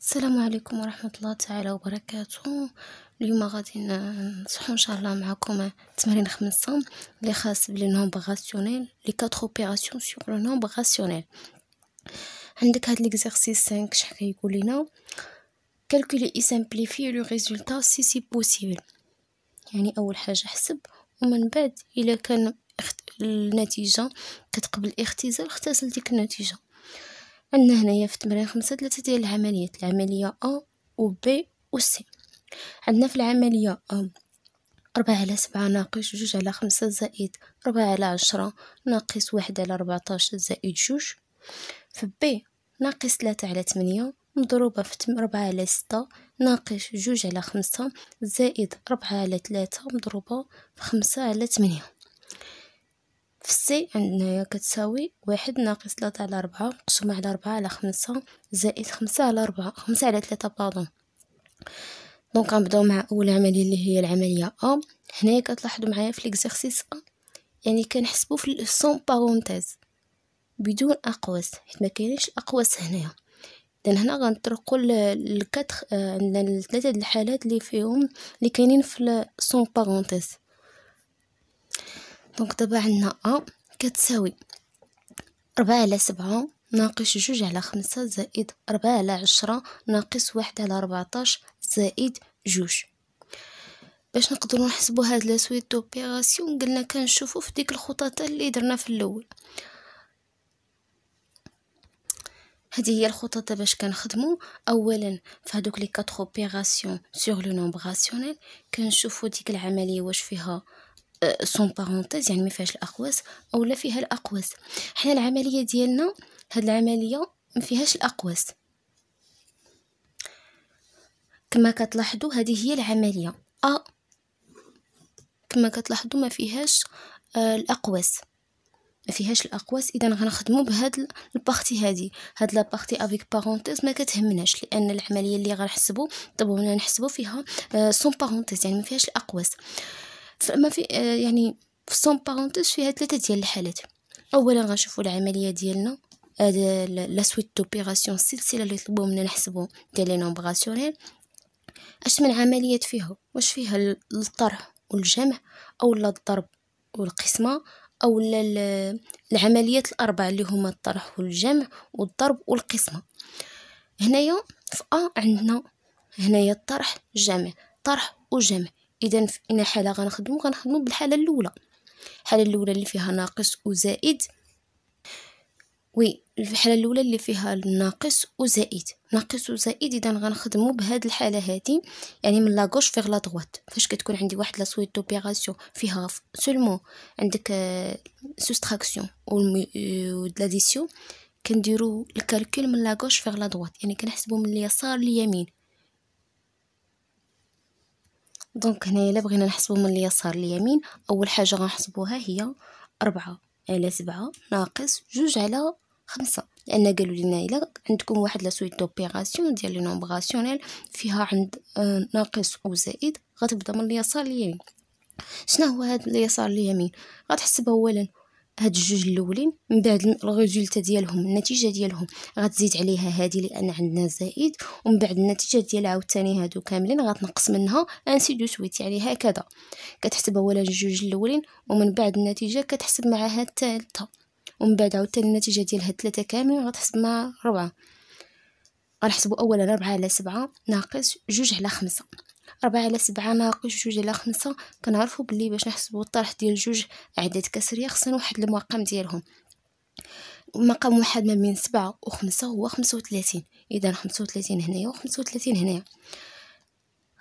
السلام عليكم ورحمة الله تعالى وبركاته اليوم غادي نصحو ان شاء الله معكم تمارين خمسة اللي خاص بلي نومبر راسيونيل لي كاتر اوبيراسيون سور لو نومبر راسيونيل عندك هاد ليكزارسيس 5 شحال كيقول لينا كالكولي اي سامبليفي لو ريزولتا سي سي بوسيبل يعني اول حاجه حسب ومن بعد الا كان النتيجه كتقبل الاختزال اختزل ديك النتيجه عندنا هنايا في التمرين خمسة ثلاثة ديال العمليات العملية أ و بي و سي عندنا في العملية أ ربعة على سبعة ناقص جوج على خمسة زائد ربعة على عشرة ناقص واحد على ربعتاش زائد جوج في بي ناقص ثلاثة على تمنية مضروبة في ربعة على ستة ناقص جوج على خمسة زائد ربعة على ثلاثة مضروبة في خمسة على تمنية في سي عندنا هي كتساوي واحد ناقص تلاتة على ربعة مقسومة على ربعة على خمسة زائد خمسة على ربعة خمسة على تلاتة باردون دونك غنبداو مع اول عمليه اللي هي العمليه ا هنايا كتلاحظو معايا في ليكزارسيس ا يعني كنحسبو في سون بارونتيز بدون اقواس حيت مكاينينش الاقواس هنايا اذا هنا غنطرقوا لكاتخ آه، عندنا ثلاثه د الحالات اللي فيهم اللي كاينين في سون بارونتيز دونك دابا عندنا ا كتساوي ربعة على سبعة ناقص جوج على خمسة زائد ربعة على عشرة ناقص واحد على 14 زائد جوج باش نقدروا نحسبوا هاد لا سويت دوبيراسيون قلنا كنشوفوا في ديك الخطط اللي درنا في الاول هذه هي الخطط باش كنخدموا اولا في هذوك لي كاتر اوبيراسيون سور لو نومب راسيونيل كنشوفوا ديك العمليه واش فيها سون بارونتيز يعني ما فيهاش الاقواس اولا فيها الاقواس حنا العمليه ديالنا هاد العمليه ما فيهاش الاقواس كما كتلاحظوا هذه هي العمليه ا كما كتلاحظوا ما فيهاش آه، الاقواس ما فيهاش الاقواس اذا غنخدموا بهاد البارتي هادي هاد لابارتي افيك بارونتيز ما كتهمناش لان العمليه اللي غنحسبوا طبعا نحسبوا فيها سون آه، بارونتيز يعني ما فيهاش الاقواس فما في آه، يعني في سون بارونتيز فيها ثلاثه ديال الحالات اولا غنشوفوا العمليه ديالنا هاد لا سويت دوبيراسيون السلسله اللي طلبوا منا نحسبوا ديال لي نومبر راسيونيل اش من عمليات فيها واش فيها الطرح والجمع او لا الضرب والقسمه او لا العمليات الاربعه اللي هما الطرح والجمع والضرب والقسمه هنايا في ا عندنا هنايا الطرح جمع طرح وجمع اذا في اي حاله غنخدمو غنخدمو بالحاله الاولى الحاله الاولى اللي فيها ناقص وزائد وي الحاله الاولى اللي فيها الناقص وزائد ناقص وزائد اذا غنخدمو بهاد الحاله هادي يعني من لاغوش فيغ لا دووات فاش كتكون عندي واحد لا سويت دوبيراسيون فيها سولمون عندك سوستراكسيون آه، و لاديسيون آه، كنديرو الكالكول من لاغوش فيغ لا دووات يعني كنحسبو من اليسار لليمين دونك هنايا الا بغينا نحسبو من اليسار لليمين اول حاجه غنحسبوها هي أربعة على سبعة ناقص جوج على خمسة لان قالوا لنا الا عندكم واحد لا سويت دوبيراسيون ديال لي نومبر راسيونيل فيها عند آه، ناقص وزائد غتبدا من اليسار لليمين شنو هو هذا اليسار لليمين غتحسب اولا هاد الجوج الاولين من بعد الريزلت ديالهم النتيجه ديالهم غتزيد عليها هادي لان عندنا زائد ومن بعد النتيجه ديالها عاوتاني هادو كاملين غتنقص منها انسي دو سويت يعني هكذا كتحسب اولا الجوج الاولين ومن بعد النتيجه كتحسب معها الثالثه ومن بعد عاوتاني النتيجه ديال هاد الثلاثه كاملين غتحسب مع ربعه غنحسبوا اولا ربعة على سبعة ناقص جوج على خمسة ربعة على سبعة ناقص جوج على خمسة كنعرفو بلي باش نحسبو الطرح ديال جوج أعداد كسرية خصنا واحد المقام ديالهم مقام واحد ما بين سبعة وخمسة هو خمسة وتلاتين إذا خمسة وتلاتين هنايا وخمسة وتلاتين هنايا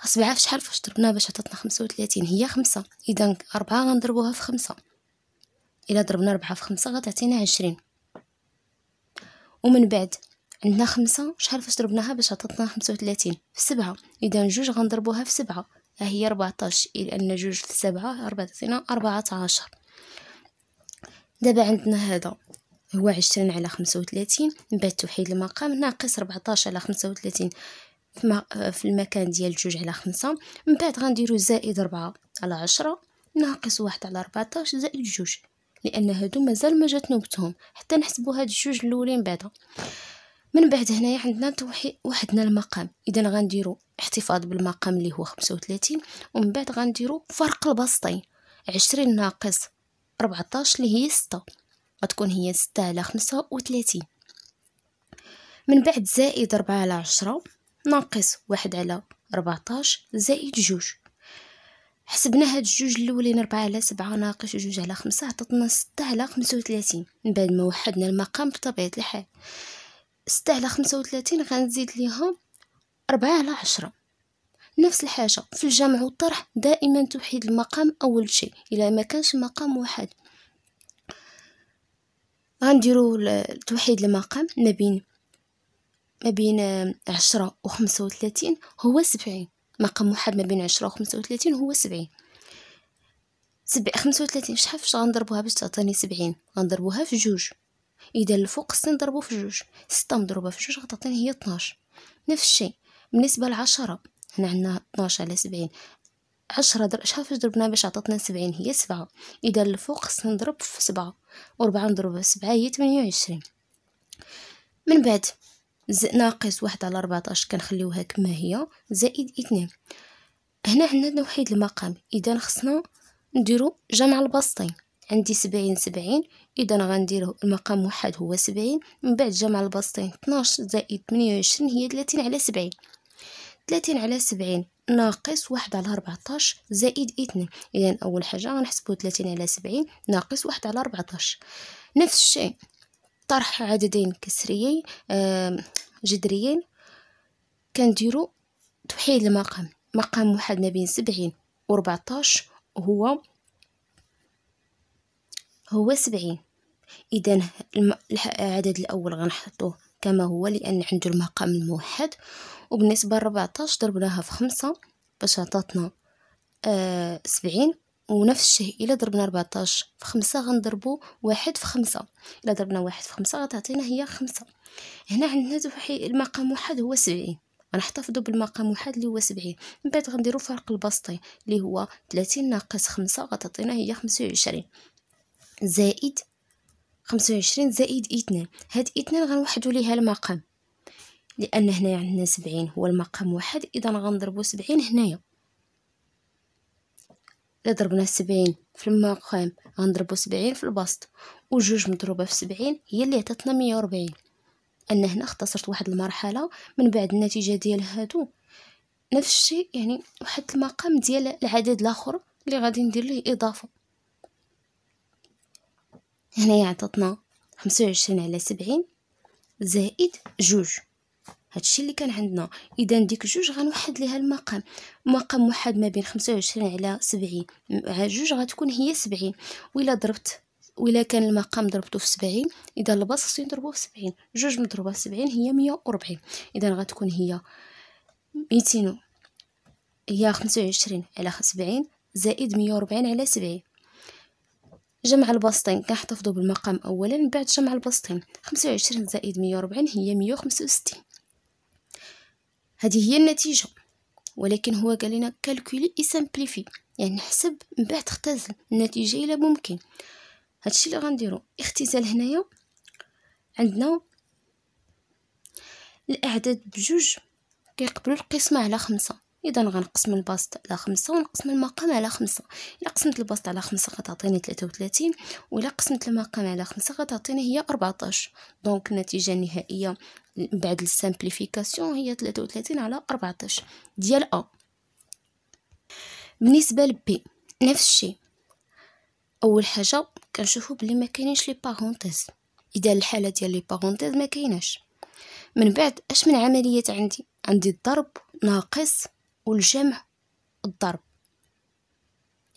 سبعة في شحال فاش ضربنا باش عطاتنا خمسة وتلاتين هي خمسة إذا أربعة غنضربوها في خمسة إلا ضربنا ربعة في خمسة غتعطينا عشرين ومن بعد عندنا خمسة شحال فاش ضربناها باش عطاتنا خمسة وثلاثين في سبعة إذا جوج غنضربوها في سبعة ها هي ربعطاش إلى أن جوج في سبعة ربعطاش أربعة عشر دابا عندنا هذا هو عشرين على خمسة وثلاثين من بعد توحيد المقام ناقص ربعطاش على خمسة وثلاثين في المكان ديال جوج على خمسة من بعد غنديرو زائد ربعة على عشرة ناقص واحد على ربعطاش زائد جوج لأن هادو مازال ما جات نوبتهم حتى نحسبو هاد الجوج اللولين بعدا من بعد هنايا عندنا وحدنا المقام اذا غنديروا احتفاظ بالمقام اللي هو 35 ومن بعد غنديروا فرق البسطين 20 ناقص 14 اللي هي 6 غتكون هي 6 على 35 من بعد زائد 4 على 10 ناقص 1 على 14 زائد 2 حسبنا هاد الجوج الاولين 4 على 7 ناقص 2 على 5 عطاتنا 6 على 35 من بعد ما وحدنا المقام بطبيعه الحال ستة على خمسة وثلاثين غنزيد ليهم أربعة على عشرة نفس الحاجة في الجمع والطرح دائما توحيد المقام أول شيء إلا ما كانش مقام واحد غنديرو توحيد المقام ما بين ما بين عشرة وخمسة وثلاثين هو سبعين مقام واحد ما بين عشرة وخمسة وثلاثين هو سبعين سبع خمسة وثلاثين شحال فاش غنضربوها باش تعطيني سبعين غنضربوها في جوج اذا الفوق خصني نضربو في جوج ستة مضروبة في جوج غتعطيني هي طناش نفس الشيء بالنسبة لعشرة هنا عندنا طناش على سبعين عشرة در... فاش ضربناها باش عطاتنا سبعين هي سبعة إذا الفوق خصنا نضرب في سبعة ربعة مضروبة في سبعة هي تمنية عشرين من بعد ز... ناقص واحد على ربعطاش كنخليوها كما هي زائد اثنين هنا عندنا وحيد المقام إذا خصنا نديرو جمع البسطين عندي سبعين سبعين اذا غندير المقام واحد هو سبعين من بعد جمع البسطين 12 زائد 28 هي 30 على 70 30 على 70 ناقص واحد على 14 زائد اثنين اذا اول حاجه غنحسبو 30 على 70 ناقص واحد على 14 نفس الشيء طرح عددين كسريين جذريين كنديرو توحيد المقام مقام واحد ما بين 70 و 14 هو هو 70 اذا العدد الاول غنحطوه كما هو لان عنده المقام الموحد وبالنسبه لربعتاش ضربناها في خمسة باش عطاتنا آه سبعين ونفس الشيء الا ضربنا ربعتاش في خمسة غنضربو واحد في خمسة الا ضربنا واحد في خمسة غتعطينا هي خمسة هنا عندنا المقام واحد هو سبعين غنحتفظو بالمقام واحد اللي هو سبعين من بعد غنديرو فرق البسطي اللي هو 30 ناقص خمسة غتعطينا هي خمسة وعشرين زائد خمسة وعشرين زائد اثنان هاد اثنان غنوحدو ليها المقام لان هنايا عندنا سبعين هو المقام واحد اذا غنضربو سبعين هنايا الا ضربنا سبعين في المقام غنضربو سبعين في البسط وجوج مضروبه في سبعين هي اللي عطاتنا مية وربعين ان هنا اختصرت واحد المرحله من بعد النتيجه ديال هادو نفس الشيء يعني واحد المقام ديال العدد الاخر اللي غادي ندير ليه اضافه هنايا عطاتنا خمسة وعشرين على سبعين زائد جوج هادشي اللي كان عندنا اذا ديك جوج غنوحد ليها المقام مقام موحد ما بين خمسة وعشرين على سبعين على جوج غتكون هي سبعين وإلا ضربت وإلا كان المقام ضربته في سبعين اذا الباص خصني نضربوه في سبعين جوج مضروبه في سبعين هي مية وربعين اذا غتكون هي ميتين هي خمسة وعشرين على سبعين زائد مية وربعين على سبعين جمع البسطين كنحتفظو بالمقام اولا من بعد جمع البسطين خمسة وعشرين زائد مية وربعين هي مية وخمسة وستين هذه هي النتيجه ولكن هو قال لنا كالكولي اي سامبليفي يعني نحسب من بعد اختزل النتيجه الى ممكن هادشي اللي غنديرو اختزال هنايا عندنا الاعداد بجوج كيقبلوا القسمه على خمسة اذا غنقسم البسط على خمسة ونقسم المقام على خمسة الا قسمت البسط على خمسة غتعطيني 33 والا قسمت المقام على خمسة غتعطيني هي 14 دونك النتيجه النهائيه بعد السامبليفيكاسيون هي 33 على 14 ديال ا بالنسبه لبي نفس الشيء اول حاجه كنشوفوا بلي ما كاينينش لي بارونتيز اذا الحاله ديال لي بارونتيز ما كايناش من بعد اش من عمليه عندي عندي الضرب ناقص والجمع الضرب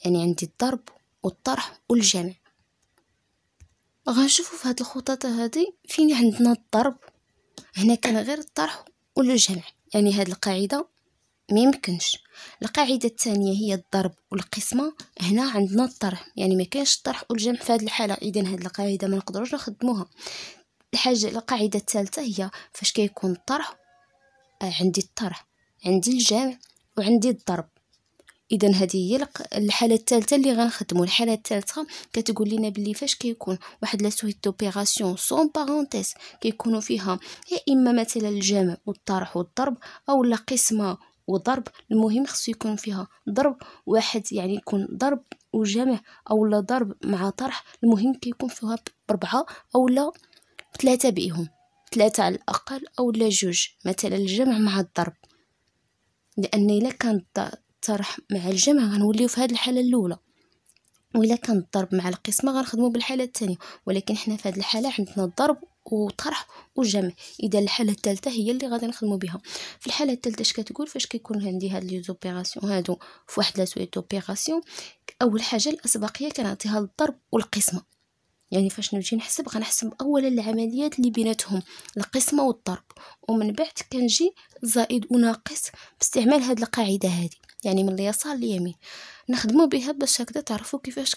يعني عندي الضرب والطرح والجمع غنشوفوا في هاد الخطط هادي فين عندنا الضرب هنا كان غير الطرح والجمع يعني هاد القاعده ما يمكنش القاعده الثانيه هي الضرب والقسمه هنا عندنا الطرح يعني ما كاينش الطرح والجمع في هاد الحاله اذا هاد القاعده ما نقدروش نخدموها الحاجه القاعده الثالثه هي فاش كيكون الطرح آه، عندي الطرح عندي الجمع وعندي الضرب اذا هذه هي الحاله الثالثه اللي غنخدموا الحاله الثالثه كتقول لنا بلي فاش كيكون واحد لا سويت دوبيراسيون سون بارونتيس كيكونوا فيها يا اما مثلا الجمع والطرح والضرب او لا قسمه وضرب المهم خصو يكون فيها ضرب واحد يعني يكون ضرب وجمع او لا ضرب مع طرح المهم كيكون فيها بربعه او لا ثلاثه بيهم ثلاثه على الاقل او لا جوج مثلا الجمع مع الضرب لان الا كان الطرح مع الجمع غنوليو في هذه الحاله الاولى وإلا كان الضرب مع القسمة غنخدمو بالحالة الثانية ولكن حنا في هذه الحالة عندنا الضرب وطرح وجمع اذا الحاله الثالثه هي اللي غادي نخدمو بها في الحاله الثالثه اش كتقول فاش كيكون عندي هاد لي زوبيراسيون هادو في واحد لا سويت اوبيراسيون اول حاجه الاسبقيه كنعطيها للضرب والقسمه يعني فاش نمشي نحسب غنحسب اولا العمليات اللي بيناتهم القسمه والضرب ومن بعد كنجي زائد وناقص باستعمال هاد القاعده هذه يعني من اليسار لليمين نخدمو بها باش هكذا تعرفوا كيفاش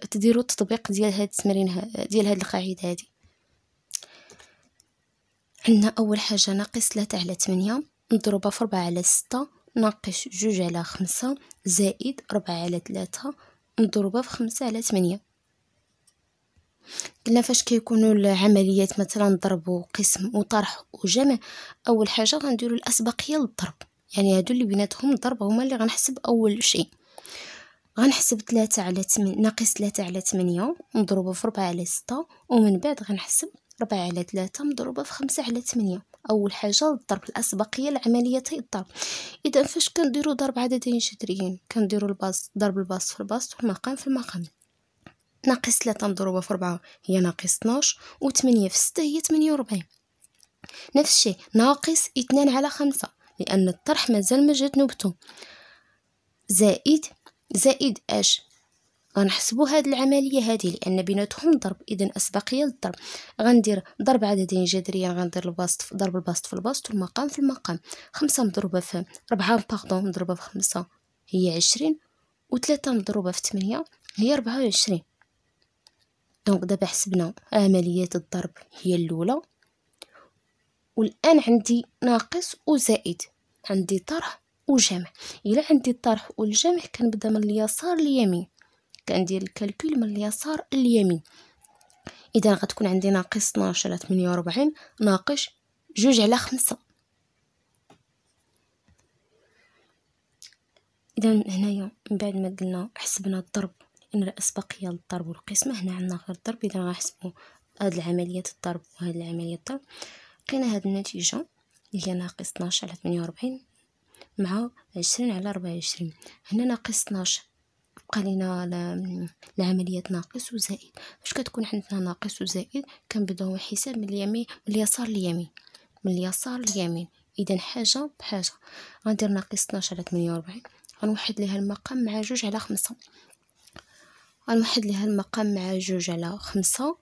كتديروا التطبيق ديال هاد التمرين ديال هاد القاعده هذه عندنا اول حاجه ناقص 3 على 8 مضروبه في 4 على 6 ناقص 2 على 5 زائد 4 على 3 مضروبه في 5 على 8 قلنا فاش كيكونوا العمليات مثلا ضرب وقسم وطرح وجمع اول حاجه غنديروا الاسبقيه للضرب يعني هادو اللي بيناتهم الضرب هما اللي غنحسب اول شيء غنحسب 3 على 8 ناقص 3 على 8 مضروبه في 4 على 6 ومن بعد غنحسب 4 على 3 مضروبه في 5 على 8 اول حاجه الضرب الاسبقيه لعمليه الضرب اذا فاش كنديروا ضرب عددين جذريين كنديروا الباس ضرب الباس في الباس والمقام في المقام ناقص 3 مضروبه في 4 هي ناقص 12 و8 في 6 هي 48 نفس الشيء ناقص 2 على 5 لان الطرح مازال ما جات نوبته زائد زائد اش غنحسبوا هاد العمليه هذه لان بيناتهم ضرب اذا اسبقيه للضرب غندير ضرب عددين جذريا غندير البسط ضرب البسط في البسط والمقام في المقام خمسة مضروبه في ربعة باردون مضروبه في خمسة هي عشرين وثلاثة مضروبه في 8 هي ربعة وعشرين دونك دابا حسبنا عمليه الضرب هي الاولى والان عندي ناقص وزائد عندي طرح وجمع الا عندي الطرح والجمع كنبدا من اليسار لليمين كندير الكالكول من اليسار لليمين اذا غتكون عندي ناقص 12 على 48 ناقص جوج على خمسة اذا هنايا من بعد ما قلنا حسبنا الضرب إن رأس بقية للضرب والقسمة هنا عندنا غير الضرب إذا غنحسبو هاد العملية الضرب وهاد العملية الضرب لقينا هاد النتيجة اللي هي ناقص 12 على 48 مع 20 على 24 هنا ناقص 12 بقى لينا العمليات ناقص وزائد فاش كتكون عندنا ناقص وزائد كنبداو الحساب من اليمين من اليسار لليمين من اليسار لليمين اذا حاجه بحاجه غندير ناقص 12 على 48 غنوحد ليها المقام مع جوج على خمسة غنوحد ليها المقام مع جوج على خمسة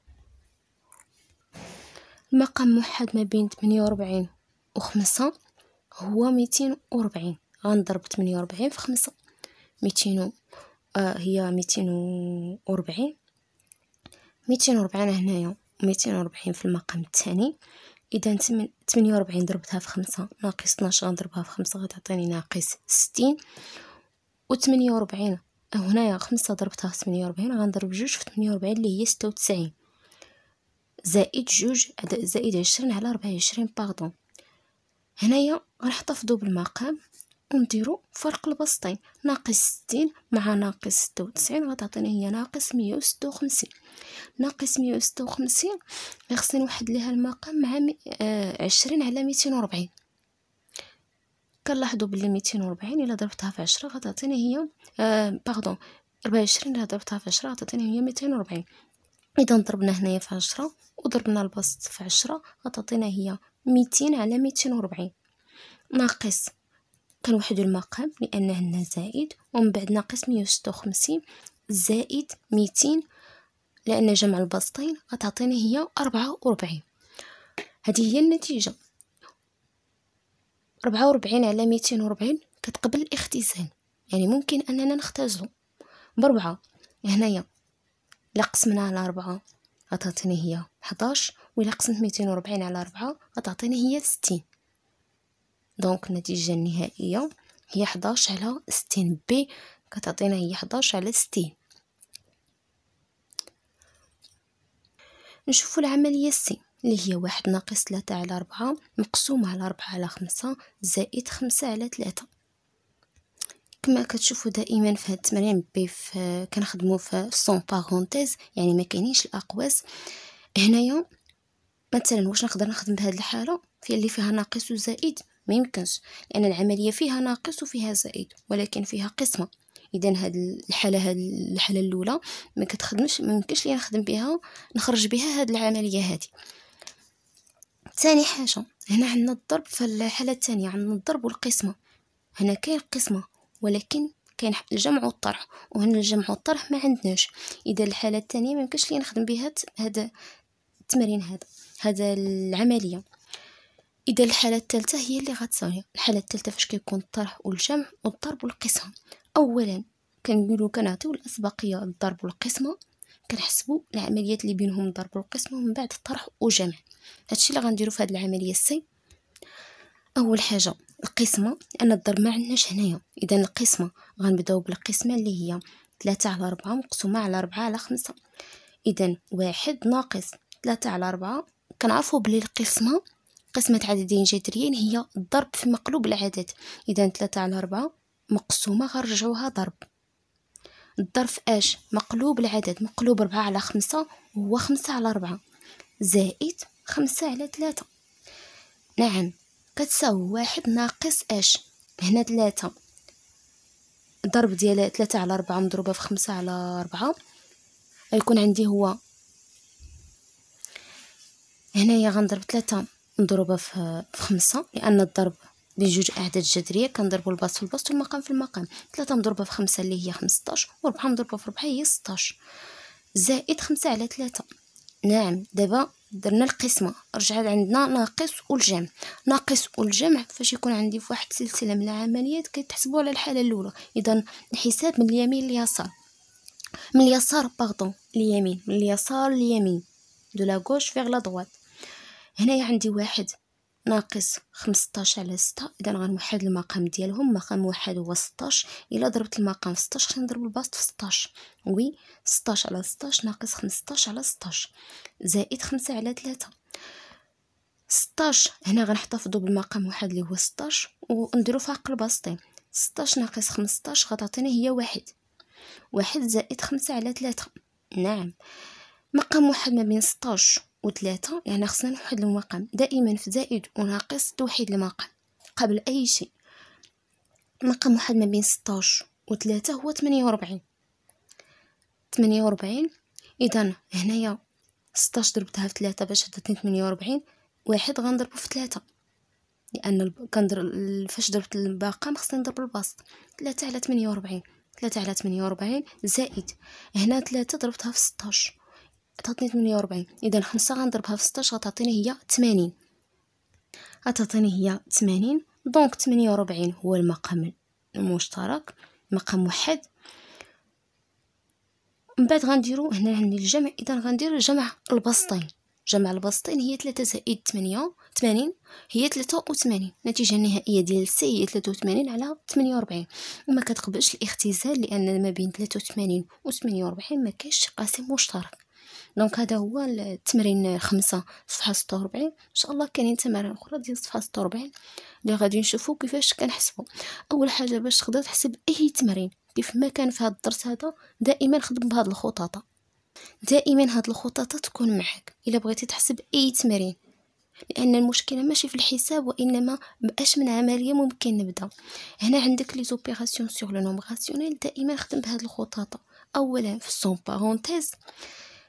المقام موحد ما بين تمنية وربعين وخمسة هو ميتين وربعين غنضرب تمنية وربعين في خمسة ميتين و آه، هي ميتين وربعين ميتين وربعين هنايا ميتين وربعين في المقام التاني إذا تمن# تمنية وربعين ضربتها في خمسة ناقص اثناش غنضربها في خمسة غتعطيني ناقص ستين وتمنية وربعين هنايا خمسة ضربتها في ثمانية وربعين غنضرب جوج في ثمانية وربعين اللي هي ستة وتسعين زائد جوج زائد عشرين على ربعة وعشرين باغدون هنايا غنحطها في دوبل مقام ونديرو فرق البسطين ناقص ستين مع ناقص ستة وتسعين غتعطيني هي ناقص مية وستة وخمسين ناقص مية وستة وخمسين خصني نوحد ليها المقام مع آه، عشرين على ميتين وربعين كنلاحظوا باللي 240 الا ضربتها في 10 غتعطيني هي آه باردون 24 الا ضربتها في 10 غتعطيني هي 240 اذا ضربنا هنايا في 10 وضربنا البسط في 10 غتعطينا هي 200 على 240 ناقص كنوحدوا المقام لان هنا زائد ومن بعد ناقص 156 زائد 200 لان جمع البسطين غتعطيني هي 44 هذه هي النتيجه ربعة وربعين على ميتين وربعين كتقبل الاختزال يعني ممكن أننا نختزلو بربعة هنايا إلا قسمنا على ربعة غتعطيني هي حداش وإلا قسمت ميتين وربعين على ربعة غتعطيني هي ستين دونك النتيجة النهائية هي حداش على ستين بي كتعطينا هي حداش على ستين نشوفو العملية سي اللي هي واحد ناقص ثلاثة على ربعة مقسومة على ربعة على خمسة زائد خمسة على ثلاثة كما كتشوفوا دائما في هاد التمرين بي في في سون بارونتيز يعني ما كاينينش الاقواس هنايا مثلا واش نقدر نخدم بهاد الحاله في اللي فيها ناقص وزائد ما يمكنش لان العمليه فيها ناقص وفيها زائد ولكن فيها قسمه اذا هاد الحاله هاد الحاله الاولى ما كتخدمش ما يمكنش لي نخدم بها نخرج بها هاد العمليه هذه ثاني حاجه هنا عندنا الضرب فالحاله الثانيه عندنا الضرب والقسمه هنا كاين القسمه ولكن كاين الجمع والطرح وهنا الجمع والطرح ما عندناش اذا الحاله الثانيه ما يمكنش لي نخدم بها هذا التمرين هذا هذا العمليه اذا الحاله الثالثه هي اللي غتساوي الحاله الثالثه فاش كيكون الطرح والجمع والضرب والقسمه اولا كنقولوا كنعطيو الاسبقيه الضرب والقسمه كنحسبوا العمليات اللي بينهم ضرب والقسم ومن بعد الطرح وجمع هادشي اللي غنديروا في هذه العمليه السي اول حاجه القسمه لان الضرب ما عندناش هنايا اذا القسمه غنبداو بالقسمه اللي هي 3 على 4 مقسومه على 4 على 5 اذا واحد ناقص 3 على 4 كنعرفوا بلي القسمه قسمة عددين جذريين هي الضرب في مقلوب العدد إذا 3 على 4 مقسومة غنرجعوها ضرب الظرف اش مقلوب العدد مقلوب ربعة على خمسة هو خمسة على ربعة زائد خمسة على ثلاثة نعم كتساوي واحد ناقص اش هنا ثلاثة الضرب ديال ثلاثة على ربعة مضروبة في خمسة على ربعة غيكون عندي هو هنايا غنضرب ثلاثة مضروبة في خمسة لأن الضرب بجوج اعداد جذريه كنضربوا الباس في الباس والمقام في المقام ثلاثة مضروبه في خمسة اللي هي 15 4 مضروبه في ربعة هي 16 زائد خمسة على ثلاثة نعم دابا درنا القسمه رجع عندنا ناقص والجمع ناقص والجمع فاش يكون عندي في واحد سلسله من العمليات كيتحسبوا على الحاله الاولى اذا الحساب من اليمين لليسار من اليسار باغدون اليمين من اليسار لليمين دو لا غوش فيغ لا هنايا عندي واحد ناقص خمسطاش على ستة اذا غنوحد المقام ديالهم مقام واحد هو 16 الا ضربت المقام في 16 غنضرب نضرب البسط في 16 وي 16 على 16 ناقص خمسطاش على 16 زائد خمسة على 3 16 هنا غنحتفظوا بالمقام واحد اللي هو 16 ونديروا فوق البسطين 16 ناقص خمسطاش غتعطيني هي واحد واحد زائد خمسة على 3 نعم مقام واحد ما بين 16 وثلاثة يعني خصنا نوحد المقام دائما في زائد وناقص توحيد المقام قبل أي شيء مقام واحد ما بين ستاش وثلاثة هو ثمانية وربعين ثمانية وربعين إذا هنايا ستاش ضربتها في ثلاثة باش عطاتني ثمانية وربعين واحد غنضربو في ثلاثة لأن كندر فاش ضربت المقام خصني نضرب البسط ثلاثة على ثمانية وربعين ثلاثة على ثمانية وربعين زائد هنا ثلاثة ضربتها في ستاش تعطيني 48 اذا خمسة غنضربها في 16 غتعطيني هي 80 غتعطيني هي 80 دونك 48 هو المقام المشترك مقام واحد من بعد غنديرو هنا عندي الجمع اذا غندير جمع البسطين جمع البسطين هي 3 زائد 8 80 هي 83 النتيجه النهائيه ديال سي هي 83 على 48 وما كتقبلش الاختزال لان ما بين 83 و 48 ما كاينش قاسم مشترك دونك هذا هو التمرين خمسة صفحة ستة وربعين ان شاء الله كاينين تمارين اخرى ديال صفحة ستة وربعين لي غادي نشوفو كيفاش كنحسبو اول حاجه باش تقدر تحسب اي تمرين كيف ما كان في هاد الدرس هذا دائما خدم بهاد الخطاطه دائما هاد الخطاطه تكون معك الا بغيتي تحسب اي تمرين لان المشكله ماشي في الحساب وانما باش من عمليه ممكن نبدا هنا عندك لي زوبيراسيون سيغ لو نوم دائما خدم بهاد الخطاطه اولا في السون بارونتيز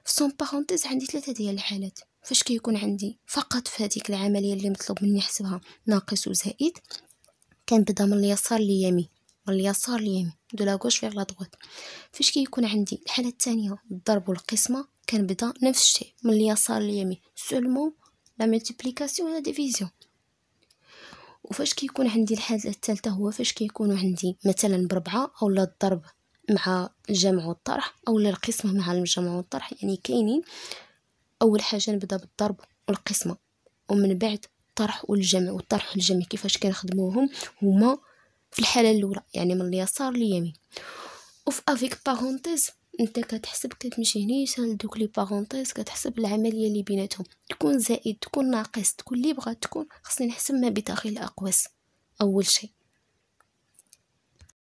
سون بارونتيز عندي ثلاثه ديال الحالات فاش كيكون عندي فقط في هذيك العمليه اللي مطلوب مني نحسبها ناقص وزائد كنبدا من اليسار لليمين من اليسار لليمين دو لاكوش فيغ لا فاش كيكون عندي الحاله الثانيه الضرب والقسمه كنبدا نفس الشيء من اليسار لليمين سولمون لا ملتيبليكاسيون لا ديفيزيون وفاش كيكون عندي الحاله الثالثه هو فاش كيكون عندي مثلا بربعه اولا الضرب مع الجمع والطرح اولا القسمه مع الجمع والطرح يعني كاينين اول حاجه نبدا بالضرب والقسمه ومن بعد الطرح والجمع والطرح والجمع كيفاش كنخدموهم هما في الحاله الاولى يعني من اليسار لليمين وفي افيك بارونتيز انت كتحسب كتمشي يسال دوك لي بارونتيز كتحسب العمليه اللي بيناتهم تكون زائد تكون ناقص تكون اللي بغات تكون خصني نحسب ما بداخل الاقواس اول شيء